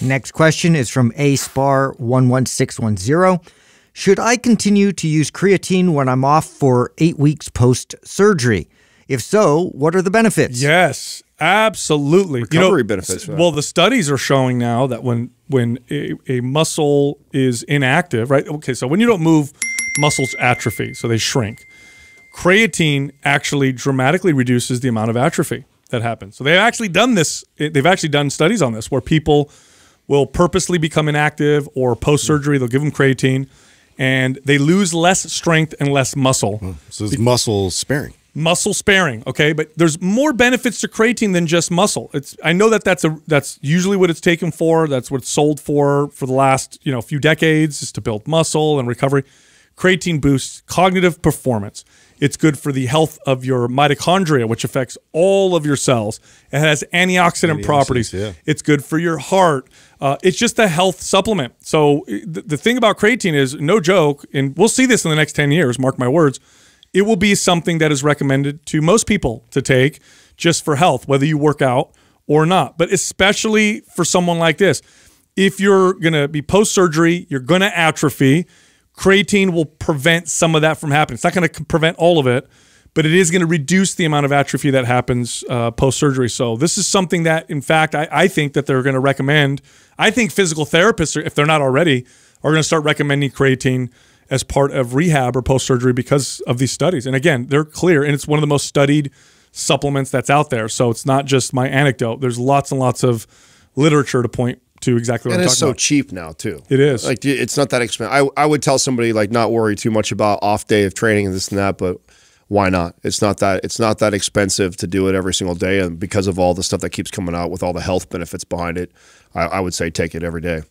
Next question is from A Spar 11610. Should I continue to use creatine when I'm off for eight weeks post surgery? If so, what are the benefits? Yes, absolutely. Recovery you know, benefits. Right? Well, the studies are showing now that when when a, a muscle is inactive, right? Okay, so when you don't move, muscles atrophy, so they shrink. Creatine actually dramatically reduces the amount of atrophy that happens. So they've actually done this. They've actually done studies on this where people will purposely become inactive or post surgery, they'll give them creatine and they lose less strength and less muscle. So it's muscle sparing. Muscle sparing, okay? But there's more benefits to creatine than just muscle. It's I know that that's a that's usually what it's taken for, that's what it's sold for for the last, you know, few decades is to build muscle and recovery. Creatine boosts cognitive performance. It's good for the health of your mitochondria, which affects all of your cells. It has antioxidant, properties. Yeah. It's good for your heart. Uh, it's just a health supplement. So th the thing about creatine is no joke, and we'll see this in the next 10 years, mark my words, it will be something that is recommended to most people to take just for health, whether you work out or not. But especially for someone like this, if you're going to be post surgery, you're going to atrophy Creatine will prevent some of that from happening. It's not going to prevent all of it, but it is going to reduce the amount of atrophy that happens uh, post surgery. So this is something that, in fact, I, I think that they're going to recommend. I think physical therapists, are, if they're not already, are going to start recommending creatine as part of rehab or post surgery because of these studies. And again, they're clear, and it's one of the most studied supplements that's out there. So it's not just my anecdote. There's lots and lots of literature to point to exactly what and I'm it's so about. cheap now too. It is like it's not that expensive. I I would tell somebody like not worry too much about off day of training and this and that, but why not? It's not that it's not that expensive to do it every single day, and because of all the stuff that keeps coming out with all the health benefits behind it, I, I would say take it every day.